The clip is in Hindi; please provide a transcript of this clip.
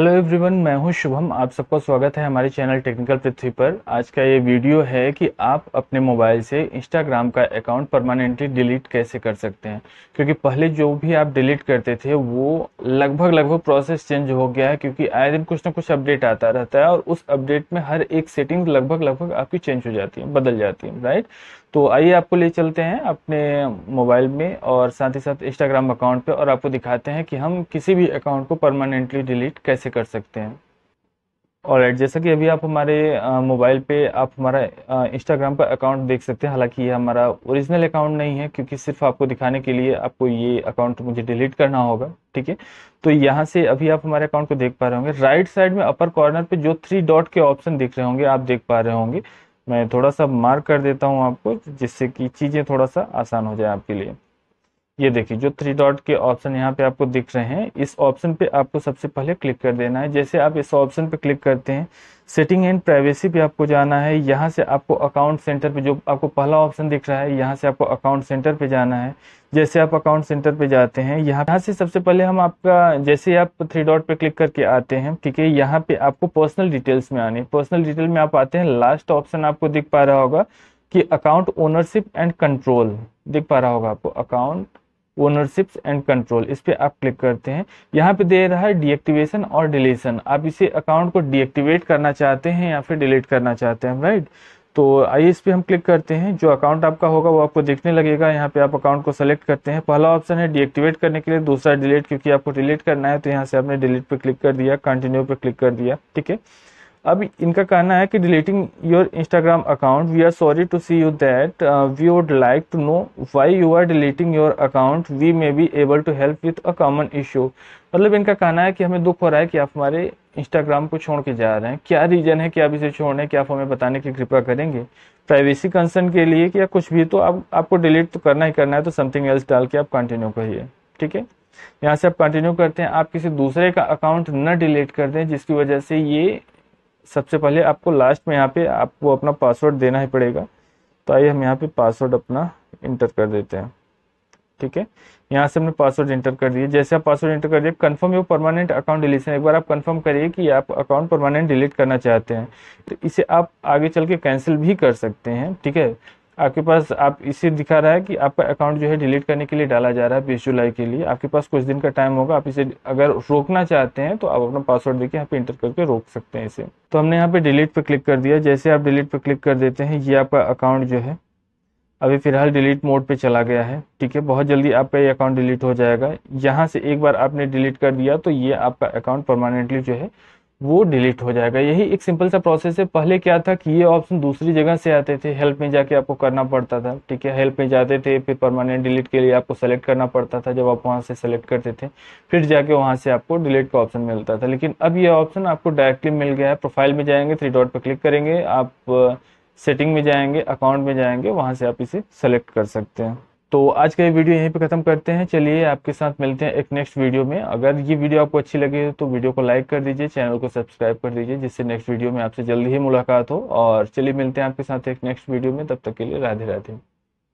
हेलो एवरीवन मैं हूं शुभम आप सबका स्वागत है हमारे चैनल टेक्निकल पृथ्वी पर आज का ये वीडियो है कि आप अपने मोबाइल से इंस्टाग्राम का अकाउंट परमानेंटली डिलीट कैसे कर सकते हैं क्योंकि पहले जो भी आप डिलीट करते थे वो लगभग लगभग प्रोसेस चेंज हो गया है क्योंकि आए दिन कुछ ना कुछ अपडेट आता रहता है और उस अपडेट में हर एक सेटिंग लगभग लगभग आपकी चेंज हो जाती है बदल जाती है राइट तो आइए आपको ले चलते हैं अपने मोबाइल में और साथ ही साथ इंस्टाग्राम अकाउंट पे और आपको दिखाते हैं कि हम किसी भी अकाउंट को परमानेंटली डिलीट कैसे कर सकते हैं और जैसा कि अभी आप हमारे मोबाइल पे आप हमारा इंस्टाग्राम पर अकाउंट देख सकते हैं हालांकि ये हमारा ओरिजिनल अकाउंट नहीं है क्योंकि सिर्फ आपको दिखाने के लिए आपको ये अकाउंट मुझे डिलीट करना होगा ठीक है तो यहाँ से अभी आप हमारे अकाउंट को देख पा रहे होंगे राइट साइड में अपर कॉर्नर पे जो थ्री डॉट के ऑप्शन दिख रहे होंगे आप देख पा रहे होंगे मैं थोड़ा सा मार्क कर देता हूँ आपको जिससे कि चीज़ें थोड़ा सा आसान हो जाए आपके लिए ये देखिए जो थ्री डॉट के ऑप्शन यहाँ पे आपको दिख रहे हैं इस ऑप्शन पे आपको सबसे पहले क्लिक कर देना है जैसे आप इस ऑप्शन पे क्लिक करते हैं सेटिंग एंड प्राइवेसी पे आपको जाना है यहाँ से आपको अकाउंट सेंटर पे जो आपको पहला ऑप्शन दिख रहा है यहाँ से आपको अकाउंट सेंटर पे जाना है जैसे आप अकाउंट सेंटर पे जाते हैं यहाँ यहाँ से सबसे पहले हम आपका जैसे आप थ्री डॉट पे क्लिक करके आते हैं ठीक है यहाँ पे आपको पर्सनल डिटेल्स में आने पर्सनल डिटेल में आप आते हैं लास्ट ऑप्शन आपको दिख पा रहा होगा कि अकाउंट ओनरशिप एंड कंट्रोल दिख पा रहा होगा आपको अकाउंट ओनरशिप्स एंड कंट्रोल इस पर आप क्लिक करते हैं यहाँ पे दे रहा है डीएक्टिवेशन और डिलीशन आप इसे अकाउंट को डीएक्टिवेट करना चाहते हैं या फिर डिलीट करना चाहते हैं राइट तो आइए इस पर हम क्लिक करते हैं जो अकाउंट आपका होगा वो आपको देखने लगेगा यहाँ पे आप अकाउंट को सेलेक्ट करते हैं पहला ऑप्शन है डीएक्टिवेट करने के लिए दूसरा डिलीट क्योंकि आपको डिलीट करना है तो यहाँ से आपने डिलीट पर क्लिक कर दिया कंटिन्यू पर क्लिक कर दिया ठीक है अब इनका कहना है कि deleting your Instagram account we are sorry to see you that we would like to know why you are deleting your account we may be able to help with a common issue मतलब इनका कहना है कि हमें दुख हो रहा है कि आप हमारे इंस्टाग्राम को छोड़ के जा रहे हैं क्या रीज़न है कि आप इसे छोड़ रहे हैं कि आप हमें बताने की कृपा करेंगे प्राइवेसी कंसर्न के लिए कि या कुछ भी तो आप आपको डिलीट तो करना ही करना है तो समथिंग एल्स डाल के आप कंटिन्यू करिए ठीक है यहाँ से आप कंटिन्यू करते हैं आप किसी दूसरे का अकाउंट न डिलीट कर दें जिसकी वजह से ये सबसे पहले आपको लास्ट में यहाँ पे आपको अपना पासवर्ड देना ही पड़ेगा तो आइए हम यहाँ पे पासवर्ड अपना इंटर कर देते हैं ठीक है यहाँ से हमने पासवर्ड इंटर कर दिए जैसे आप पासवर्ड इंटर कर दिए confirm your permanent account deletion एक बार आप कन्फर्म करिए कि आप अकाउंट परमानेंट डिलीट करना चाहते हैं तो इसे आप आगे चल के कैंसिल भी कर सकते हैं ठीक है आपके पास आप इसे दिखा रहा है कि आपका अकाउंट जो है डिलीट करने के लिए डाला जा रहा है बीस जुलाई के लिए आपके पास कुछ दिन का टाइम होगा आप इसे अगर रोकना चाहते हैं तो आप अपना पासवर्ड देके यहाँ पे इंटर करके रोक सकते हैं इसे तो हमने यहाँ पे डिलीट पे क्लिक कर दिया जैसे आप डिलीट पे क्लिक कर देते हैं ये आपका अकाउंट जो है अभी फिलहाल डिलीट मोड पे चला गया है ठीक है बहुत जल्दी आपका ये अकाउंट डिलीट हो जाएगा यहाँ से एक बार आपने डिलीट कर दिया तो ये आपका अकाउंट परमानेंटली जो है वो डिलीट हो जाएगा यही एक सिंपल सा प्रोसेस है पहले क्या था कि ये ऑप्शन दूसरी जगह से आते थे हेल्प में जाके आपको करना पड़ता था ठीक है हेल्प में जाते थे फिर परमानेंट डिलीट के लिए आपको सेलेक्ट करना पड़ता था जब आप वहाँ से सेलेक्ट करते थे फिर जाके वहाँ से आपको डिलीट का ऑप्शन मिलता था लेकिन अब ये ऑप्शन आपको डायरेक्टली मिल गया है प्रोफाइल में जाएंगे थ्री डॉट पर क्लिक करेंगे आप सेटिंग में जाएंगे अकाउंट में जाएंगे वहाँ से आप इसे सेलेक्ट कर सकते हैं तो आज का ये वीडियो यहीं पे ख़त्म करते हैं चलिए आपके साथ मिलते हैं एक नेक्स्ट वीडियो में अगर ये वीडियो आपको अच्छी लगे तो वीडियो को लाइक कर दीजिए चैनल को सब्सक्राइब कर दीजिए जिससे नेक्स्ट वीडियो में आपसे जल्दी ही मुलाकात हो और चलिए मिलते हैं आपके साथ एक नेक्स्ट वीडियो में तब तक के लिए राधे राधे